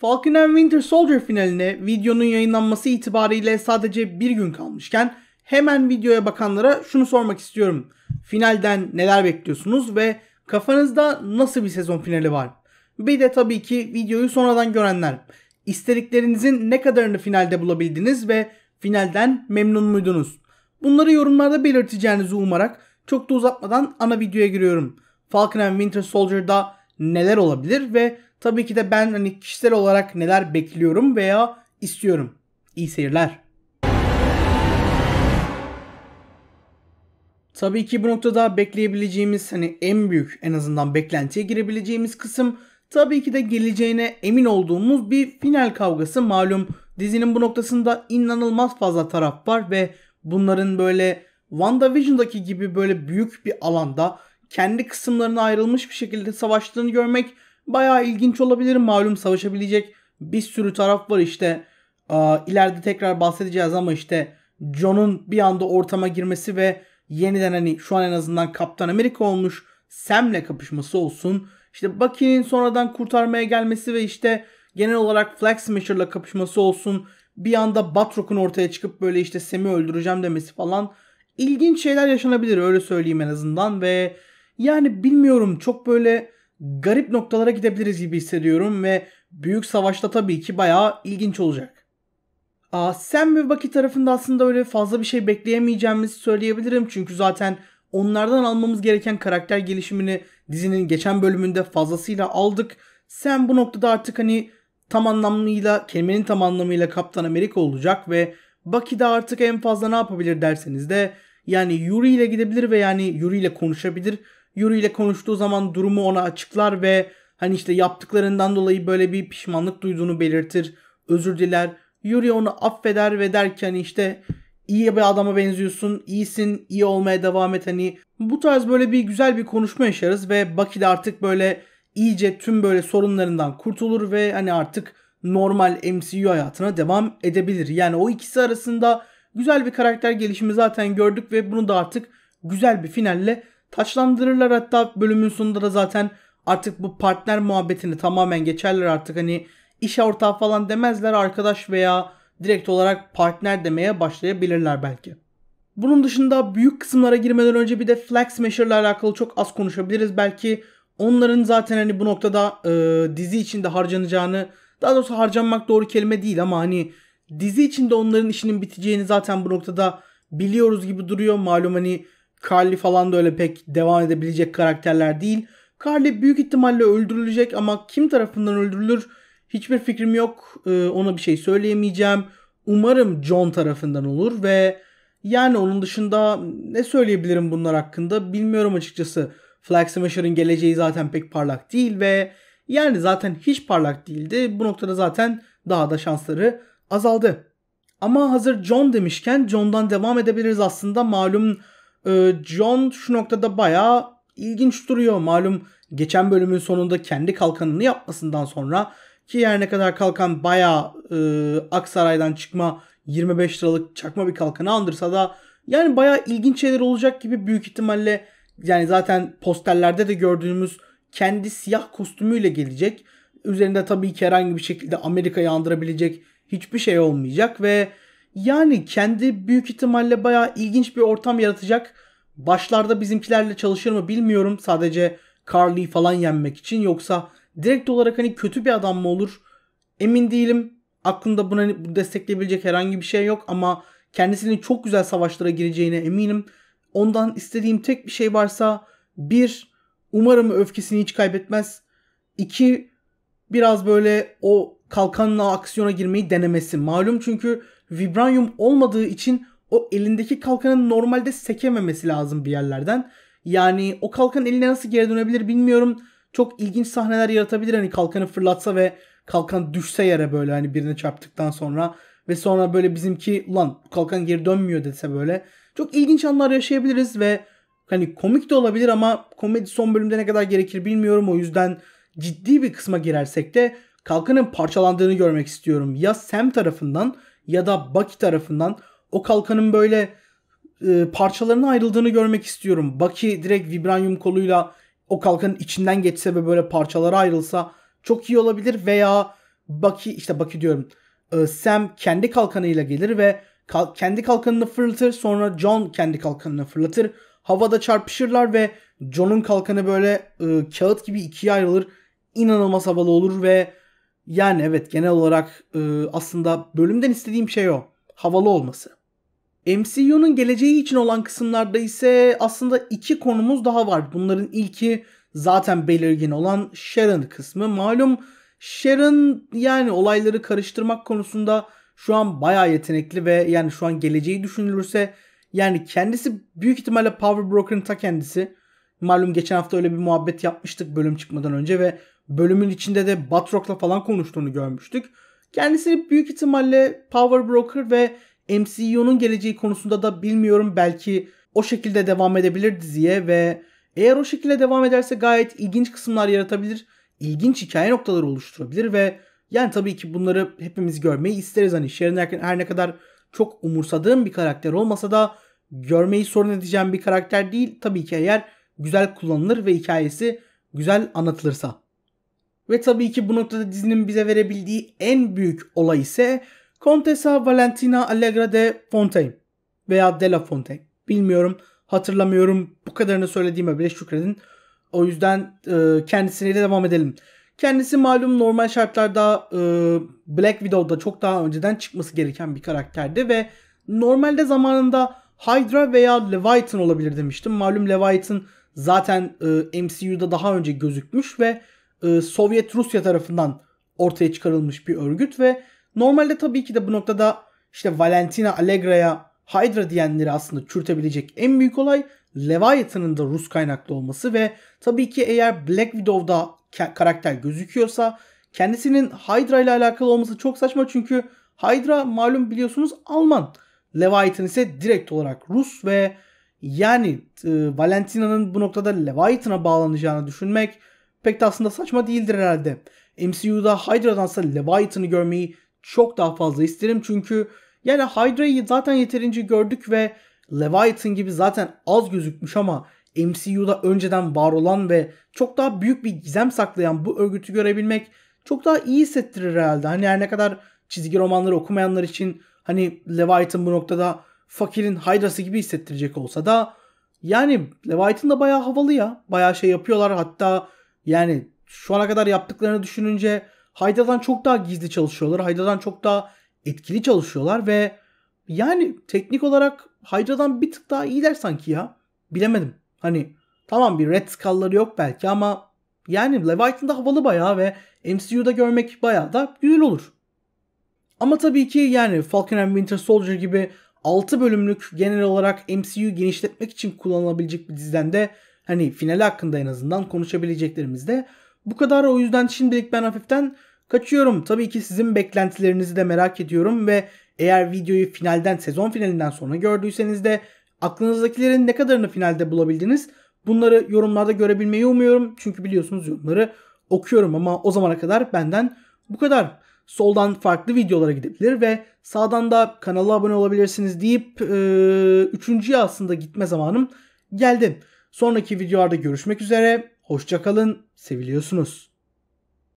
Falcon and Winter Soldier finaline videonun yayınlanması itibariyle sadece bir gün kalmışken hemen videoya bakanlara şunu sormak istiyorum. Finalden neler bekliyorsunuz ve kafanızda nasıl bir sezon finali var? Bir de tabii ki videoyu sonradan görenler. İstediklerinizin ne kadarını finalde bulabildiniz ve finalden memnun muydunuz? Bunları yorumlarda belirteceğinizi umarak çok da uzatmadan ana videoya giriyorum. Falcon and Winter Soldier'da neler olabilir ve Tabii ki de ben hani kişisel olarak neler bekliyorum veya istiyorum. İyi seyirler. Tabii ki bu noktada bekleyebileceğimiz hani en büyük en azından beklentiye girebileceğimiz kısım tabii ki de geleceğine emin olduğumuz bir final kavgası malum. Dizinin bu noktasında inanılmaz fazla taraf var ve bunların böyle WandaVision'daki gibi böyle büyük bir alanda kendi kısımlarına ayrılmış bir şekilde savaştığını görmek bayağı ilginç olabilir. Malum savaşabilecek bir sürü taraf var işte. ileride tekrar bahsedeceğiz ama işte John'un bir anda ortama girmesi ve yeniden hani şu an en azından Kaptan Amerika olmuş Sam'le kapışması olsun. İşte Bucky'nin sonradan kurtarmaya gelmesi ve işte genel olarak Flag Smasher'la kapışması olsun. Bir anda Batroc'un ortaya çıkıp böyle işte Sam'i öldüreceğim demesi falan. İlginç şeyler yaşanabilir öyle söyleyeyim en azından ve yani bilmiyorum çok böyle garip noktalara gidebiliriz gibi hissediyorum ve büyük savaşta tabii ki bayağı ilginç olacak. Aa, Sam ve Bucky tarafında aslında öyle fazla bir şey bekleyemeyeceğimizi söyleyebilirim çünkü zaten onlardan almamız gereken karakter gelişimini dizinin geçen bölümünde fazlasıyla aldık. Sam bu noktada artık hani tam anlamıyla kelimenin tam anlamıyla Kaptan Amerika olacak ve Bucky de artık en fazla ne yapabilir derseniz de yani Yuri ile gidebilir ve yani Yuri ile konuşabilir Yuri ile konuştuğu zaman durumu ona açıklar ve hani işte yaptıklarından dolayı böyle bir pişmanlık duyduğunu belirtir. Özür diler. Yuri onu affeder ve der ki hani işte iyi bir adama benziyorsun, iyisin, iyi olmaya devam et hani. Bu tarz böyle bir güzel bir konuşma yaşarız ve Baki de artık böyle iyice tüm böyle sorunlarından kurtulur ve hani artık normal MCU hayatına devam edebilir. Yani o ikisi arasında güzel bir karakter gelişimi zaten gördük ve bunu da artık güzel bir finalle Taçlandırırlar hatta bölümün sonunda da zaten artık bu partner muhabbetini tamamen geçerler artık hani iş ortağı falan demezler arkadaş veya direkt olarak partner demeye başlayabilirler belki. Bunun dışında büyük kısımlara girmeden önce bir de flex Smasher'la alakalı çok az konuşabiliriz. Belki onların zaten hani bu noktada e, dizi içinde harcanacağını daha doğrusu harcanmak doğru kelime değil ama hani dizi içinde onların işinin biteceğini zaten bu noktada biliyoruz gibi duruyor. Malum hani Carly falan da öyle pek devam edebilecek karakterler değil. Carly büyük ihtimalle öldürülecek ama kim tarafından öldürülür hiçbir fikrim yok. Ee, ona bir şey söyleyemeyeceğim. Umarım John tarafından olur ve yani onun dışında ne söyleyebilirim bunlar hakkında bilmiyorum açıkçası. Flag Smasher'ın geleceği zaten pek parlak değil ve yani zaten hiç parlak değildi. Bu noktada zaten daha da şansları azaldı. Ama hazır John demişken John'dan devam edebiliriz aslında. Malum ee, John şu noktada bayağı ilginç duruyor. Malum geçen bölümün sonunda kendi kalkanını yapmasından sonra ki her ne kadar kalkan bayağı e, Aksaray'dan çıkma 25 liralık çakma bir kalkanı andırsa da yani bayağı ilginç şeyler olacak gibi büyük ihtimalle yani zaten posterlerde de gördüğümüz kendi siyah kostümüyle gelecek. Üzerinde tabii ki herhangi bir şekilde Amerika'yı andırabilecek hiçbir şey olmayacak ve yani kendi büyük ihtimalle bayağı ilginç bir ortam yaratacak. Başlarda bizimkilerle çalışır mı bilmiyorum. Sadece Carly falan yenmek için yoksa direkt olarak hani kötü bir adam mı olur? Emin değilim. Aklımda buna hani destekleyebilecek herhangi bir şey yok ama kendisinin çok güzel savaşlara gireceğine eminim. Ondan istediğim tek bir şey varsa bir umarım öfkesini hiç kaybetmez. İki biraz böyle o kalkanla aksiyona girmeyi denemesi. Malum çünkü vibranyum olmadığı için o elindeki kalkanın normalde sekememesi lazım bir yerlerden. Yani o kalkan eline nasıl geri dönebilir bilmiyorum. Çok ilginç sahneler yaratabilir hani kalkanı fırlatsa ve kalkan düşse yere böyle hani birine çarptıktan sonra ve sonra böyle bizimki lan kalkan geri dönmüyor dese böyle çok ilginç anlar yaşayabiliriz ve hani komik de olabilir ama komedi son bölümde ne kadar gerekir bilmiyorum o yüzden ciddi bir kısma girersek de kalkanın parçalandığını görmek istiyorum ya Sam tarafından ya da Bucky tarafından o kalkanın böyle e, parçalarına ayrıldığını görmek istiyorum. Bucky direkt vibranyum koluyla o kalkanın içinden geçse ve böyle parçalara ayrılsa çok iyi olabilir veya Bucky işte Bucky diyorum. E, Sam kendi kalkanıyla gelir ve kal- kendi kalkanını fırlatır. Sonra John kendi kalkanını fırlatır. Havada çarpışırlar ve John'un kalkanı böyle e, kağıt gibi ikiye ayrılır. İnanılmaz havalı olur ve yani evet genel olarak e, aslında bölümden istediğim şey o. Havalı olması. MCU'nun geleceği için olan kısımlarda ise aslında iki konumuz daha var. Bunların ilki zaten belirgin olan Sharon kısmı. Malum Sharon yani olayları karıştırmak konusunda şu an bayağı yetenekli ve yani şu an geleceği düşünülürse yani kendisi büyük ihtimalle Power Broker'ın ta kendisi. Malum geçen hafta öyle bir muhabbet yapmıştık bölüm çıkmadan önce ve bölümün içinde de Batrock'la falan konuştuğunu görmüştük. Kendisini büyük ihtimalle Power Broker ve MCU'nun geleceği konusunda da bilmiyorum belki o şekilde devam edebilir diziye ve eğer o şekilde devam ederse gayet ilginç kısımlar yaratabilir, ilginç hikaye noktaları oluşturabilir ve yani tabii ki bunları hepimiz görmeyi isteriz. Hani Sharon Erken her ne kadar çok umursadığım bir karakter olmasa da görmeyi sorun edeceğim bir karakter değil. Tabii ki eğer güzel kullanılır ve hikayesi güzel anlatılırsa. Ve tabii ki bu noktada dizinin bize verebildiği en büyük olay ise Contessa Valentina Allegra de Fontaine veya de la Fontaine. Bilmiyorum, hatırlamıyorum. Bu kadarını söylediğime bile şükredin. O yüzden e, kendisiyle devam edelim. Kendisi malum normal şartlarda e, Black Widow'da çok daha önceden çıkması gereken bir karakterdi ve normalde zamanında Hydra veya Leviathan olabilir demiştim. Malum Leviathan zaten e, MCU'da daha önce gözükmüş ve e, Sovyet Rusya tarafından ortaya çıkarılmış bir örgüt ve normalde tabii ki de bu noktada işte Valentina Allegra'ya Hydra diyenleri aslında çürütebilecek en büyük olay Leviathan'ın da Rus kaynaklı olması ve tabii ki eğer Black Widow'da karakter gözüküyorsa kendisinin Hydra ile alakalı olması çok saçma çünkü Hydra malum biliyorsunuz Alman. Leviathan ise direkt olarak Rus ve yani e, Valentina'nın bu noktada Leviathan'a bağlanacağını düşünmek pek de aslında saçma değildir herhalde. MCU'da Hydra'dansa Leviathan'ı görmeyi çok daha fazla isterim çünkü yani Hydra'yı zaten yeterince gördük ve Leviathan gibi zaten az gözükmüş ama MCU'da önceden var olan ve çok daha büyük bir gizem saklayan bu örgütü görebilmek çok daha iyi hissettirir herhalde. Hani her ne kadar çizgi romanları okumayanlar için hani Leviathan bu noktada fakirin Hydra'sı gibi hissettirecek olsa da yani Leviathan da bayağı havalı ya. Bayağı şey yapıyorlar hatta yani şu ana kadar yaptıklarını düşününce Hayda'dan çok daha gizli çalışıyorlar. Hayda'dan çok daha etkili çalışıyorlar ve yani teknik olarak Hydra'dan bir tık daha iyiler sanki ya. Bilemedim. Hani tamam bir Red Skull'ları yok belki ama yani Leviathan da havalı bayağı ve MCU'da görmek bayağı da güzel olur. Ama tabii ki yani Falcon and Winter Soldier gibi 6 bölümlük genel olarak MCU genişletmek için kullanılabilecek bir diziden de Hani finali hakkında en azından konuşabileceklerimiz de bu kadar. O yüzden şimdilik ben hafiften kaçıyorum. Tabii ki sizin beklentilerinizi de merak ediyorum ve eğer videoyu finalden sezon finalinden sonra gördüyseniz de aklınızdakilerin ne kadarını finalde bulabildiniz? Bunları yorumlarda görebilmeyi umuyorum. Çünkü biliyorsunuz yorumları okuyorum ama o zamana kadar benden bu kadar. Soldan farklı videolara gidebilir ve sağdan da kanala abone olabilirsiniz deyip e, üçüncüye aslında gitme zamanım geldi. Sonraki videolarda görüşmek üzere. Hoşçakalın. Seviliyorsunuz.